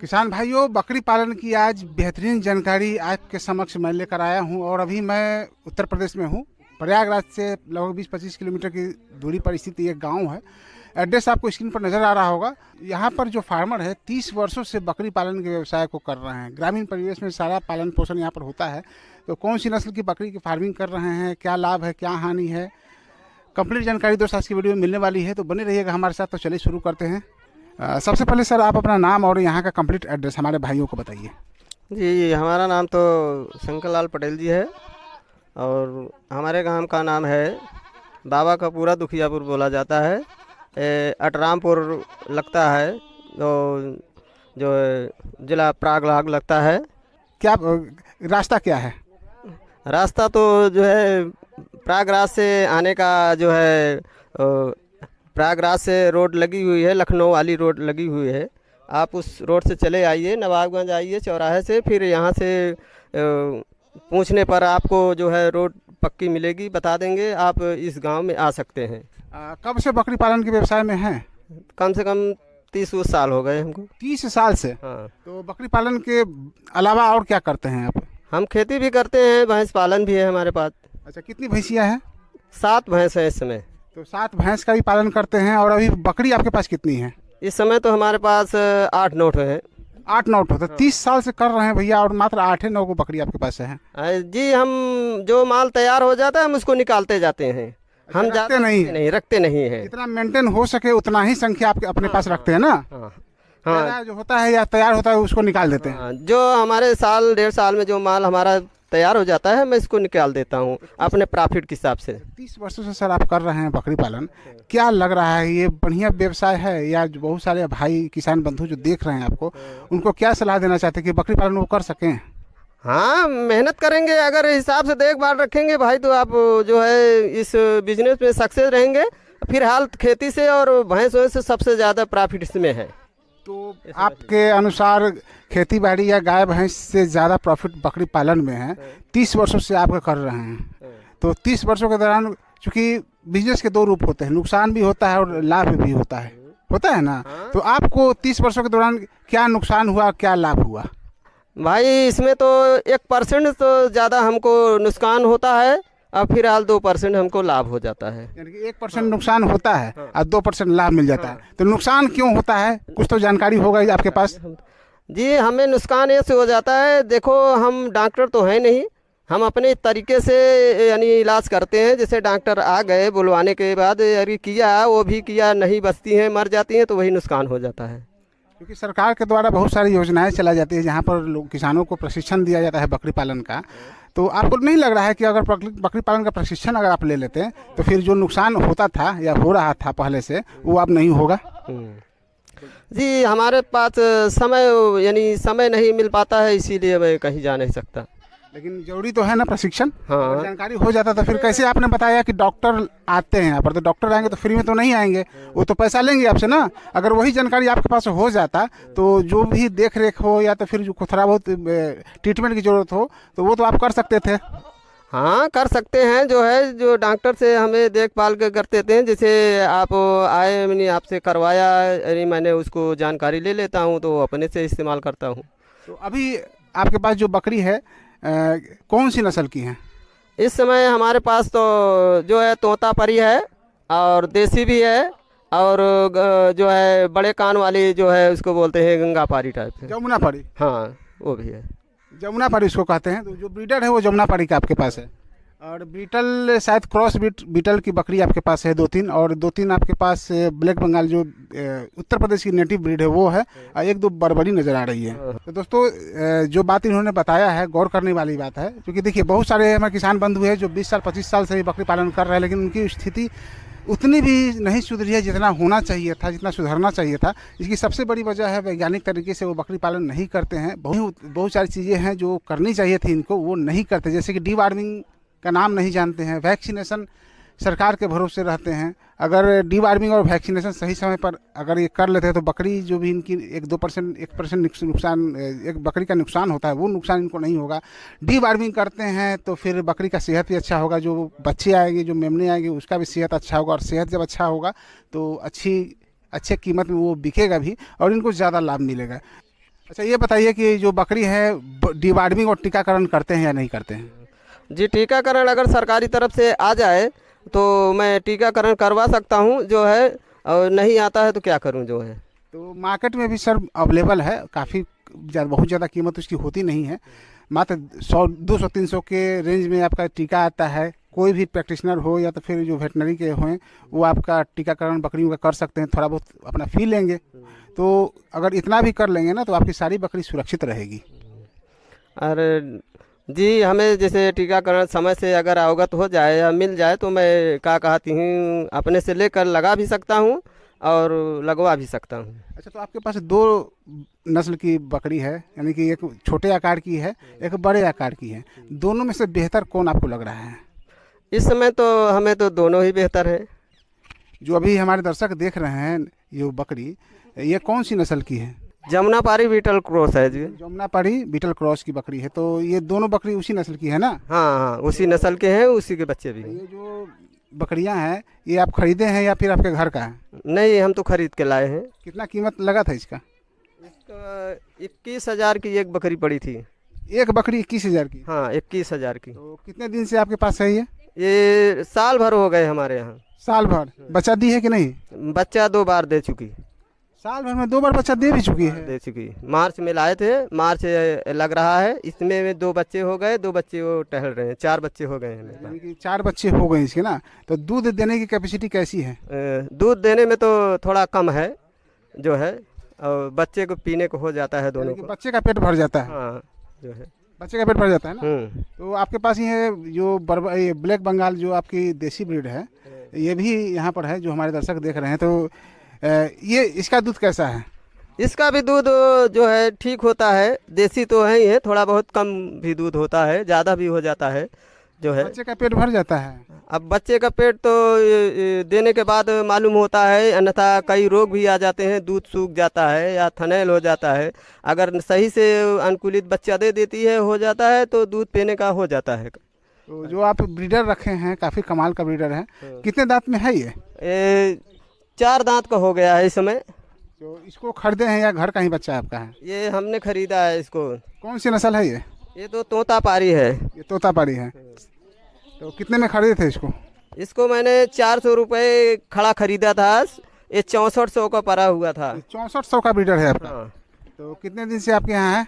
किसान भाइयों बकरी पालन की आज बेहतरीन जानकारी आपके समक्ष मैं लेकर आया हूं और अभी मैं उत्तर प्रदेश में हूं प्रयागराज से लगभग 20-25 किलोमीटर की दूरी पर स्थित एक गांव है एड्रेस आपको स्क्रीन पर नज़र आ रहा होगा यहाँ पर जो फार्मर है तीस वर्षों से बकरी पालन के व्यवसाय को कर रहे हैं ग्रामीण परिवेश में सारा पालन पोषण यहाँ पर होता है तो कौन सी नस्ल की बकरी की फार्मिंग कर रहे हैं क्या लाभ है क्या हानि है कंप्लीट जानकारी दोस्त आज की वीडियो में मिलने वाली है तो बने रहिएगा हमारे साथ तो चलिए शुरू करते हैं सबसे पहले सर आप अपना नाम और यहाँ का कंप्लीट एड्रेस हमारे भाइयों को बताइए जी जी हमारा नाम तो शंकर लाल पटेल जी है और हमारे गांव का नाम है बाबा का पूरा दुखियापुर बोला जाता है अटरामपुर लगता है तो जो जिला प्रागलाग लगता है क्या रास्ता क्या है रास्ता तो जो है प्रागराज से आने का जो है प्रयागराज से रोड लगी हुई है लखनऊ वाली रोड लगी हुई है आप उस रोड से चले आइए नवाबगंज आइए चौराहे से फिर यहाँ से पूछने पर आपको जो है रोड पक्की मिलेगी बता देंगे आप इस गांव में आ सकते हैं आ, कब से बकरी पालन के व्यवसाय में हैं कम से कम तीस उस साल हो गए हमको तीस साल से हाँ तो बकरी पालन के अलावा और क्या करते हैं आप हम खेती भी करते हैं भैंस पालन भी है हमारे पास अच्छा कितनी भैंसियाँ हैं सात भैंस हैं इस समय तो सात भैंस का भी पालन करते हैं और अभी बकरी आपके पास कितनी है इस समय तो हमारे पास आठ नोट है आठ नोट होते तो तीस साल से कर रहे हैं भैया और मात्र आठ नौ को बकरी आपके पास है जी हम जो माल तैयार हो जाता है हम उसको निकालते जाते हैं अच्छा, हम जाते नहीं नहीं रखते नहीं है जितना मेंटेन हो सके उतना ही संख्या आपके अपने हाँ, पास रखते हैं ना हाँ, हाँ, हाँ। जो होता है या तैयार होता है उसको निकाल देते हैं हाँ, जो हमारे साल डेढ़ साल में जो माल हमारा तैयार हो जाता है मैं इसको निकाल देता हूँ अपने प्रॉफिट के हिसाब से तीस वर्षों से सर आप कर रहे हैं बकरी पालन क्या लग रहा है ये बढ़िया व्यवसाय है या बहुत सारे भाई किसान बंधु जो देख रहे हैं आपको उनको क्या सलाह देना चाहते हैं कि बकरी पालन वो कर सकें हाँ मेहनत करेंगे अगर हिसाब से देखभाल रखेंगे भाई तो आप जो है इस बिजनेस में सक्सेस रहेंगे फिलहाल खेती से और भैंस वैंस से सबसे ज़्यादा प्रॉफिट इसमें है तो आपके अनुसार खेती बाड़ी या गाय भैंस से ज़्यादा प्रॉफिट बकरी पालन में है हाँ। तीस वर्षों से आप कर रहे हैं हाँ। तो तीस वर्षों के दौरान चूँकि बिजनेस के दो रूप होते हैं नुकसान भी होता है और लाभ भी होता है हाँ। होता है ना हाँ? तो आपको तीस वर्षों के दौरान क्या नुकसान हुआ क्या लाभ हुआ भाई इसमें तो एक परसेंट तो ज़्यादा हमको नुकसान होता है अब फिर हाल दो परसेंट हमको लाभ हो जाता है एक परसेंट हाँ। नुकसान होता है हाँ। और दो परसेंट लाभ मिल जाता हाँ। है तो नुकसान क्यों होता है कुछ तो जानकारी होगा आपके पास जी हमें नुकसान ऐसे हो जाता है देखो हम डॉक्टर तो हैं नहीं हम अपने तरीके से यानी इलाज करते हैं जैसे डॉक्टर आ गए बुलवाने के बाद अरे किया वो भी किया नहीं बचती हैं मर जाती हैं तो वही नुकसान हो जाता है क्योंकि सरकार के द्वारा बहुत सारी योजनाएं चलाई जाती है जहाँ पर लोग किसानों को प्रशिक्षण दिया जाता है बकरी पालन का तो आपको नहीं लग रहा है कि अगर बकरी पालन का प्रशिक्षण अगर आप ले लेते हैं तो फिर जो नुकसान होता था या हो रहा था पहले से वो अब नहीं होगा जी हमारे पास समय यानी समय नहीं मिल पाता है इसीलिए मैं कहीं जा नहीं सकता लेकिन जरूरी तो है ना प्रशिक्षण हाँ जानकारी हो जाता तो फिर कैसे आपने बताया कि डॉक्टर आते हैं यहाँ पर तो डॉक्टर आएंगे तो फ्री में तो नहीं आएंगे वो तो पैसा लेंगे आपसे ना अगर वही जानकारी आपके पास हो जाता तो जो भी देख रेख हो या तो फिर जो थोड़ा बहुत ट्रीटमेंट की ज़रूरत हो तो वो तो आप कर सकते थे हाँ कर सकते हैं जो है जो डॉक्टर से हमें देखभाल करते थे जैसे आप आए मैंने आपसे करवाया यानी मैंने उसको जानकारी ले लेता हूँ तो अपने से इस्तेमाल करता हूँ तो अभी आपके पास जो बकरी है कौन सी नस्ल की हैं इस समय हमारे पास तो जो है तोता परी है और देसी भी है और जो है बड़े कान वाली जो है उसको बोलते हैं गंगा पारी टाइप जमुना पारी हाँ वो भी है जमुना पारी उसको कहते हैं तो जो ब्रीडर है वो जमुना पारी का आपके पास है और बीटल शायद क्रॉस बीट बीटल की बकरी आपके पास है दो तीन और दो तीन आपके पास ब्लैक बंगाल जो उत्तर प्रदेश की नेटिव ब्रीड है वो है और एक दो बरबरी नज़र आ रही है तो दोस्तों जो बात इन्होंने बताया है गौर करने वाली बात है क्योंकि देखिए बहुत सारे हमारे किसान बंधु हैं जो बीस साल पच्चीस साल से भी बकरी पालन कर रहे हैं लेकिन उनकी स्थिति उतनी भी नहीं सुधरी है जितना होना चाहिए था जितना सुधरना चाहिए था इसकी सबसे बड़ी वजह है वैज्ञानिक तरीके से वो बकरी पालन नहीं करते हैं बहुत बहुत सारी चीज़ें हैं जो करनी चाहिए थी इनको वो नहीं करते जैसे कि डी वार्मिंग का नाम नहीं जानते हैं वैक्सीनेशन सरकार के भरोसे रहते हैं अगर डीवार्मिंग और वैक्सीनेशन सही समय पर अगर ये कर लेते हैं तो बकरी जो भी इनकी एक दो परसेंट एक परसेंट नुकसान एक बकरी का नुकसान होता है वो नुकसान इनको नहीं होगा डीवार्मिंग करते हैं तो फिर बकरी का सेहत भी अच्छा होगा जो बच्चे आएंगे जो मेमने आएंगे उसका भी सेहत अच्छा होगा और सेहत जब अच्छा होगा तो अच्छी अच्छे कीमत में वो बिकेगा भी और इनको ज़्यादा लाभ मिलेगा अच्छा ये बताइए कि जो बकरी है डीवार्मिंग और टीकाकरण करते हैं या नहीं करते हैं जी टीकाकरण अगर सरकारी तरफ से आ जाए तो मैं टीकाकरण करवा सकता हूँ जो है और नहीं आता है तो क्या करूँ जो है तो मार्केट में भी सर अवेलेबल है काफ़ी बहुत ज़्यादा कीमत उसकी होती नहीं है मात्र सौ दो सौ तीन सौ के रेंज में आपका टीका आता है कोई भी प्रैक्टिशनर हो या तो फिर जो वेटनरी के हों वो आपका टीकाकरण बकरियों का कर सकते हैं थोड़ा बहुत अपना फी लेंगे तो अगर इतना भी कर लेंगे ना तो आपकी सारी बकरी सुरक्षित रहेगी अरे जी हमें जैसे टीकाकरण समय से अगर अवगत हो जाए या मिल जाए तो मैं क्या कहती हूँ अपने से लेकर लगा भी सकता हूँ और लगवा भी सकता हूँ अच्छा तो आपके पास दो नस्ल की बकरी है यानी कि एक छोटे आकार की है एक बड़े आकार की है दोनों में से बेहतर कौन आपको लग रहा है इस समय तो हमें तो दोनों ही बेहतर है जो अभी हमारे दर्शक देख रहे हैं ये बकरी ये कौन सी नस्ल की है जमुना पारी बीटल क्रॉस है जी जमुना पारी बीटल क्रॉस की बकरी है तो ये दोनों बकरी उसी नस्ल की है ना हाँ हाँ उसी नस्ल के हैं उसी के बच्चे भी तो ये जो बकरियां हैं ये आप खरीदे हैं या फिर आपके घर का है नहीं हम तो खरीद के लाए हैं कितना कीमत लगा था इसका इसका इक्कीस हज़ार की एक बकरी पड़ी थी एक बकरी इक्कीस हज़ार की हाँ इक्कीस हज़ार की तो कितने दिन से आपके पास है ये ये साल भर हो गए हमारे यहाँ साल भर हाँ। बच्चा दी है कि नहीं बच्चा दो बार दे चुकी साल भर में दो बार बच्चा दे भी चुकी हाँ, है दे चुकी मार्च में लाए थे मार्च लग रहा है इसमें में दो बच्चे हो गए दो बच्चे वो टहल रहे हैं चार बच्चे हो गए हैं चार बच्चे हो गए इसके ना तो दूध देने की कैपेसिटी कैसी है दूध देने में तो थोड़ा कम है जो है और बच्चे को पीने को हो जाता है दोनों को बच्चे का पेट भर जाता है हाँ जो है बच्चे का पेट भर जाता है ना हम्म। तो आपके पास ये जो ये ब्लैक बंगाल जो आपकी देसी ब्रीड है हाँ। ये भी यहाँ पर है जो हमारे दर्शक देख रहे हैं तो ये इसका दूध कैसा है इसका भी दूध जो है ठीक होता है देसी तो है ही है थोड़ा बहुत कम भी दूध होता है ज़्यादा भी हो जाता है जो है बच्चे का पेट भर जाता है अब बच्चे का पेट तो देने के बाद मालूम होता है अन्यथा कई रोग भी आ जाते हैं दूध सूख जाता है या थनैल हो जाता है अगर सही से अनुकूलित बच्चा दे देती है हो जाता है तो दूध पीने का हो जाता है तो जो आप ब्रीडर रखे हैं काफ़ी कमाल का ब्रीडर है हाँ। कितने दांत में है ये चार दांत का हो गया है इस समय तो इसको खरीदे हैं या घर का ही बच्चा आपका है ये हमने खरीदा है इसको कौन सी नस्ल है ये ये तो तोता पारी है ये तोता पारी है तो कितने में खरीदे थे इसको इसको मैंने चार सौ रुपये खड़ा खरीदा था ये चौंसठ सौ का पड़ा हुआ था चौंसठ सौ का ब्रीडर है आपका हाँ। तो कितने दिन से आपके यहाँ है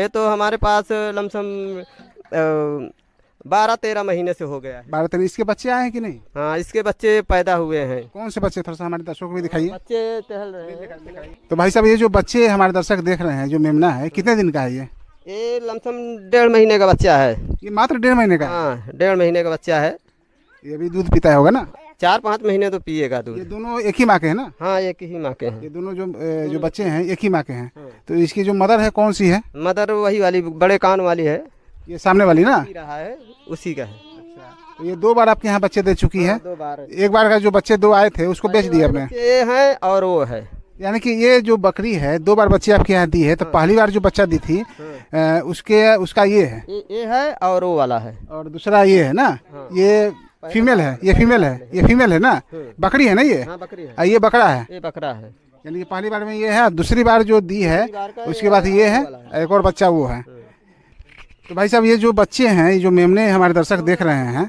ये तो हमारे पास लमसम बारह तेरह महीने से हो गया है बारह तेरह इसके बच्चे आए हैं कि नहीं हाँ इसके बच्चे पैदा हुए हैं कौन से बच्चे थोड़ा सा हमारे दर्शकों को भी दिखाइए बच्चे टहल रहे हैं तो भाई साहब ये जो बच्चे हमारे दर्शक देख रहे हैं जो मेमना है कितने दिन का है ये ये लमसम डेढ़ महीने का बच्चा है ये मात्र डेढ़ महीने का हाँ डेढ़ महीने का बच्चा है ये भी दूध पीता होगा ना चार पाँच महीने तो पिएगा दूध ये दोनों एक ही माँ के हैं ना हाँ एक ही माँ के हैं ये दोनों जो जो बच्चे हैं एक ही माँ के हैं हाँ। तो इसकी जो मदर है कौन सी है मदर वही वाली बड़े कान वाली है ये सामने वाली ना रहा है उसी का है तो ये दो बार आपके यहाँ बच्चे दे चुकी हाँ, हैं दो बार एक बार का जो बच्चे दो आए थे उसको बेच हाँ, दिया आपने ये है और वो है यानी कि ये जो बकरी है दो बार बच्चे आपके यहाँ दी है तो हाँ। पहली बार जो बच्चा दी थी उसके उसका ये है ये, है और वो वाला है और दूसरा ये है ना ये फीमेल है ये फीमेल है ये फीमेल है ना बकरी है ना ये बकरी ये बकरा है ये बकरा है यानी कि पहली बार में ये है दूसरी बार जो दी है उसके बाद ये है एक और बच्चा वो है तो भाई साहब ये जो बच्चे हैं ये जो मेमने हमारे दर्शक देख रहे हैं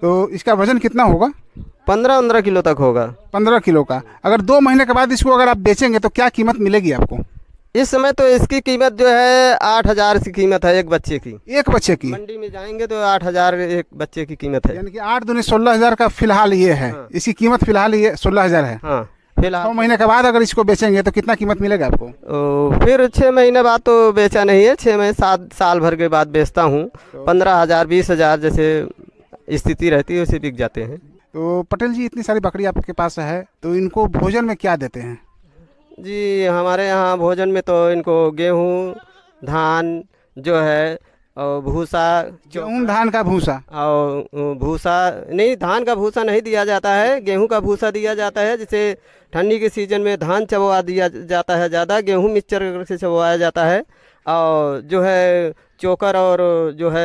तो इसका वजन कितना होगा पंद्रह पंद्रह किलो तक होगा पंद्रह किलो का अगर दो महीने के बाद इसको अगर आप बेचेंगे तो क्या कीमत मिलेगी आपको इस समय तो इसकी कीमत जो है आठ हजार की कीमत है एक बच्चे की एक बच्चे की मंडी में जाएंगे तो आठ हजार एक बच्चे की कीमत है यानी कि आठ दुनिया सोलह हजार का फिलहाल ये है हाँ। इसकी कीमत फिलहाल ये सोलह हजार है हाँ। फिलहाल छः महीने के बाद अगर इसको बेचेंगे तो कितना कीमत मिलेगा आपको ओ, फिर छः महीने बाद तो बेचा नहीं है छः महीने सात साल भर के बाद बेचता हूँ तो- पंद्रह हज़ार बीस हज़ार जैसे स्थिति रहती है उसे बिक जाते हैं तो पटेल जी इतनी सारी बकरी आपके पास है तो इनको भोजन में क्या देते हैं जी हमारे यहाँ भोजन में तो इनको गेहूँ धान जो है और भूसा गेहूँ धान का भूसा और भूसा नहीं धान का भूसा नहीं दिया जाता है गेहूं का भूसा दिया जाता है जिसे ठंडी के सीज़न में धान चबवा दिया जाता है ज़्यादा गेहूं मिक्सचर से चबवाया जाता है और जो है चोकर और जो है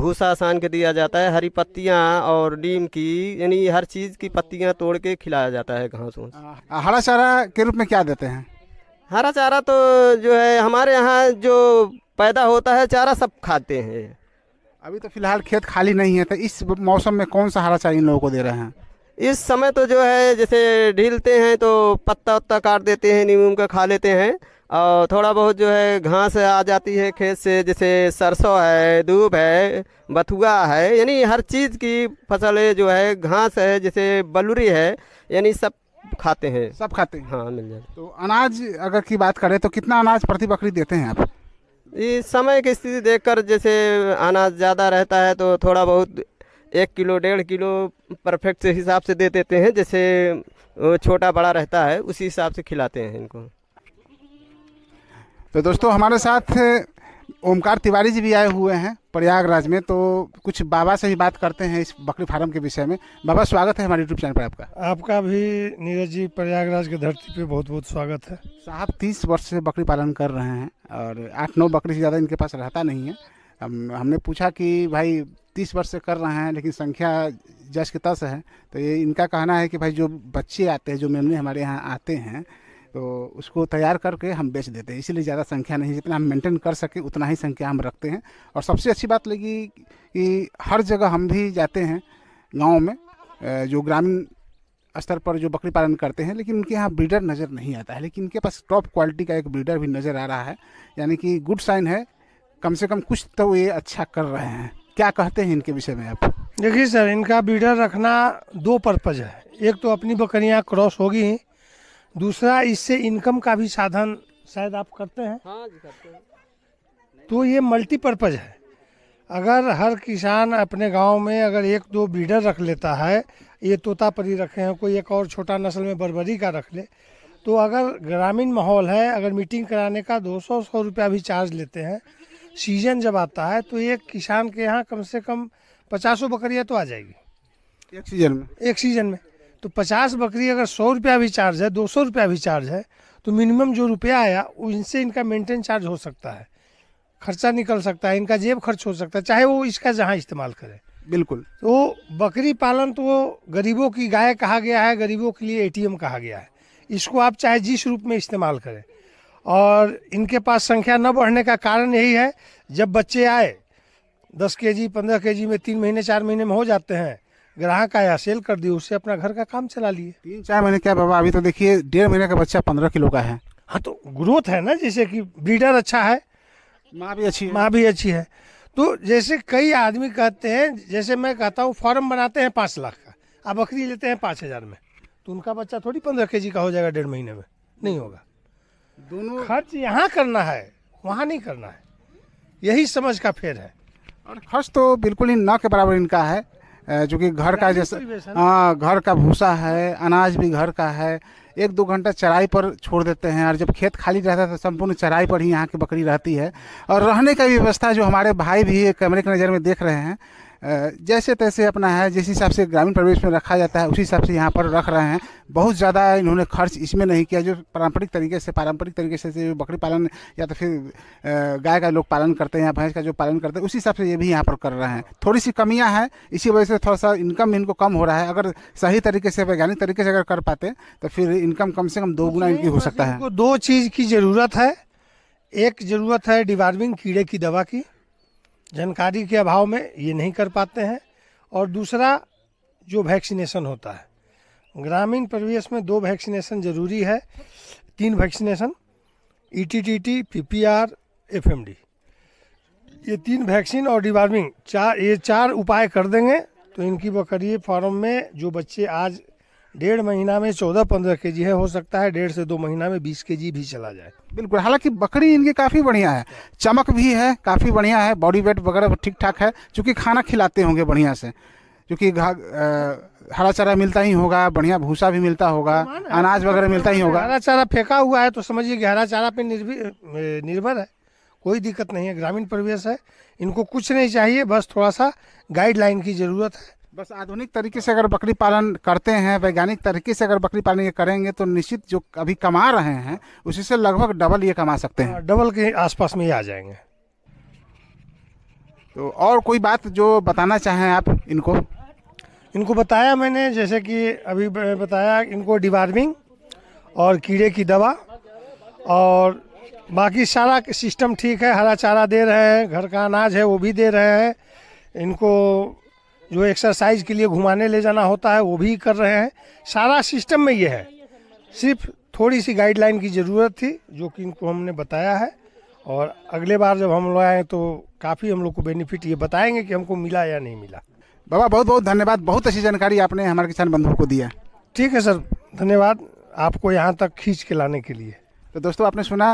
भूसा सान के दिया जाता है हरी पत्तियाँ और नीम की यानी हर चीज़ की पत्तियाँ तोड़ के खिलाया जाता है घास वूस हरा चारा के रूप में क्या देते हैं हरा चारा तो जो है हमारे यहाँ जो पैदा होता है चारा सब खाते हैं अभी तो फिलहाल खेत खाली नहीं है तो इस मौसम में कौन सा हरा चारा इन लोगों को दे रहे हैं इस समय तो जो है जैसे ढीलते हैं तो पत्ता उत्ता काट देते हैं नीम का खा लेते हैं और थोड़ा बहुत जो है घास आ जाती है खेत से जैसे सरसों है दूब है बथुआ है यानी हर चीज़ की फसल जो है घास है जैसे बलूरी है यानी सब खाते हैं सब खाते हैं हाँ मिल जाए तो अनाज अगर की बात करें तो कितना अनाज प्रति बकरी देते हैं आप ये समय की स्थिति देखकर जैसे अनाज ज़्यादा रहता है तो थोड़ा बहुत एक किलो डेढ़ किलो परफेक्ट हिसाब से दे देते हैं जैसे छोटा बड़ा रहता है उसी हिसाब से खिलाते हैं इनको तो दोस्तों हमारे साथ ओमकार तिवारी जी भी आए हुए हैं प्रयागराज में तो कुछ बाबा से भी बात करते हैं इस बकरी फार्म के विषय में बाबा स्वागत है हमारे यूट्यूब चैनल पर आपका आपका भी नीरज जी प्रयागराज की धरती पे बहुत बहुत स्वागत है साहब तो तीस वर्ष से बकरी पालन कर रहे हैं और आठ नौ बकरी से ज़्यादा इनके पास रहता नहीं है हम हमने पूछा कि भाई तीस वर्ष से कर रहे हैं लेकिन संख्या जस की तस है तो ये इनका कहना है कि भाई जो बच्चे आते हैं जो मेमने हमारे यहाँ आते हैं तो उसको तैयार करके हम बेच देते हैं इसीलिए ज़्यादा संख्या नहीं जितना हम मेंटेन कर सके उतना ही संख्या हम रखते हैं और सबसे अच्छी बात लगी कि हर जगह हम भी जाते हैं गाँव में जो ग्रामीण स्तर पर जो बकरी पालन करते हैं लेकिन उनके यहाँ ब्रीडर नज़र नहीं आता है लेकिन इनके पास टॉप क्वालिटी का एक ब्रीडर भी नज़र आ रहा है यानी कि गुड साइन है कम से कम कुछ तो ये अच्छा कर रहे हैं क्या कहते हैं इनके विषय में आप देखिए सर इनका ब्रीडर रखना दो पर्पज़ है एक तो अपनी बकरियाँ क्रॉस होगी दूसरा इससे इनकम का भी साधन शायद आप करते हैं हाँ जी करते हैं तो ये मल्टीपर्पज़ है अगर हर किसान अपने गांव में अगर एक दो ब्रीडर रख लेता है ये तोतापरी रखे हैं कोई एक और छोटा नस्ल में बरबरी का रख ले तो अगर ग्रामीण माहौल है अगर मीटिंग कराने का दो सौ सौ रुपया भी चार्ज लेते हैं सीजन जब आता है तो एक किसान के यहाँ कम से कम पचासों बकरियाँ तो आ जाएगी एक सीजन में एक सीजन में तो पचास बकरी अगर सौ रुपया भी चार्ज है दो सौ रुपया भी चार्ज है तो मिनिमम जो रुपया आया उनसे इनका मेंटेन चार्ज हो सकता है खर्चा निकल सकता है इनका जेब खर्च हो सकता है चाहे वो इसका जहाँ इस्तेमाल करें बिल्कुल तो बकरी पालन तो गरीबों की गाय कहा गया है गरीबों के लिए ए कहा गया है इसको आप चाहे जिस रूप में इस्तेमाल करें और इनके पास संख्या न बढ़ने का कारण यही है जब बच्चे आए दस के जी पंद्रह के जी में तीन महीने चार महीने में हो जाते हैं ग्राहक आया सेल कर दिए उससे अपना घर का काम चला लिए तीन चार महीने क्या बाबा अभी तो देखिए डेढ़ महीने का बच्चा पंद्रह किलो का है हाँ तो ग्रोथ है ना जैसे कि ब्रीडर अच्छा है माँ भी अच्छी है माँ भी अच्छी है तो जैसे कई आदमी कहते हैं जैसे मैं कहता हूँ फॉर्म बनाते हैं पाँच लाख का आप बकरी लेते हैं पाँच हज़ार में तो उनका बच्चा थोड़ी पंद्रह के का हो जाएगा डेढ़ महीने में नहीं होगा दोनों खर्च यहाँ करना है वहाँ नहीं करना है यही समझ का फेर है और खर्च तो बिल्कुल ही ना के बराबर इनका है चूँकि घर का जैसा हाँ घर का भूसा है अनाज भी घर का है एक दो घंटा चराई पर छोड़ देते हैं और जब खेत खाली रहता है तो संपूर्ण चराई पर ही यहाँ की बकरी रहती है और रहने का व्यवस्था जो हमारे भाई भी कैमरे की नज़र में देख रहे हैं जैसे तैसे अपना है जिस हिसाब से ग्रामीण प्रवेश में रखा जाता है उसी हिसाब से यहाँ पर रख रहे हैं बहुत ज़्यादा इन्होंने खर्च इसमें नहीं किया जो पारंपरिक तरीके से पारंपरिक तरीके से बकरी पालन या तो फिर गाय का लोग पालन करते हैं या भैंस का जो पालन करते हैं उसी हिसाब से ये भी यहाँ पर कर रहे हैं थोड़ी सी कमियाँ हैं इसी वजह से थोड़ा सा इनकम इनको कम हो रहा है अगर सही तरीके से वैज्ञानिक तरीके से अगर कर पाते तो फिर इनकम कम से कम दो गुना इनकी हो सकता है दो चीज़ की ज़रूरत है एक ज़रूरत है डिवार्मिंग कीड़े की दवा की जानकारी के अभाव में ये नहीं कर पाते हैं और दूसरा जो वैक्सीनेशन होता है ग्रामीण परिवेश में दो वैक्सीनेशन जरूरी है तीन vaccination E T T T P P R F M D ये तीन वैक्सीन और डिवार्मिंग चार ये चार उपाय कर देंगे तो इनकी बकरी फॉर्म में जो बच्चे आज डेढ़ महीना में चौदह पंद्रह के जी है हो सकता है डेढ़ से दो महीना में बीस के जी भी चला जाए बिल्कुल हालांकि बकरी इनकी काफ़ी बढ़िया है चमक भी है काफ़ी बढ़िया है बॉडी वेट वगैरह ठीक ठाक है चूँकि खाना खिलाते होंगे बढ़िया से क्योंकि हरा चारा मिलता ही होगा बढ़िया भूसा भी मिलता होगा हाँ, हाँ, अनाज हाँ, वगैरह मिलता ही होगा हरा चारा फेंका हुआ है तो समझिए कि हरा चारा पर निर्भर है कोई दिक्कत नहीं है ग्रामीण परिवेश है इनको कुछ नहीं चाहिए बस थोड़ा सा गाइडलाइन की ज़रूरत है बस आधुनिक तरीके से अगर बकरी पालन करते हैं वैज्ञानिक तरीके से अगर बकरी पालन ये करेंगे तो निश्चित जो अभी कमा रहे हैं उसी से लगभग डबल ये कमा सकते हैं हाँ, डबल के आसपास में ही आ जाएंगे तो और कोई बात जो बताना चाहें आप इनको इनको बताया मैंने जैसे कि अभी बताया इनको डिवार्मिंग और कीड़े की दवा और बाकी सारा सिस्टम ठीक है हरा चारा दे रहे हैं घर का अनाज है वो भी दे रहे हैं इनको जो एक्सरसाइज के लिए घुमाने ले जाना होता है वो भी कर रहे हैं सारा सिस्टम में ये है सिर्फ थोड़ी सी गाइडलाइन की ज़रूरत थी जो कि इनको हमने बताया है और अगले बार जब हम लोग आए तो काफ़ी हम लोग को बेनिफिट ये बताएंगे कि हमको मिला या नहीं मिला बाबा बहुत बहुत धन्यवाद बहुत अच्छी जानकारी आपने हमारे किसान बंधुओं को दिया ठीक है सर धन्यवाद आपको यहाँ तक खींच के लाने के लिए तो दोस्तों आपने सुना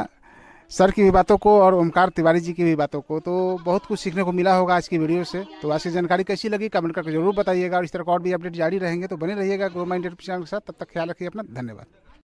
सर की भी बातों को और ओमकार तिवारी जी की भी बातों को तो बहुत कुछ सीखने को मिला होगा आज की वीडियो से तो आज की जानकारी कैसी लगी कमेंट करके जरूर बताइएगा और इस तरह और भी अपडेट जारी रहेंगे तो बने रहिएगा ग्रो माइंडेड के साथ तब तक ख्याल रखिए अपना धन्यवाद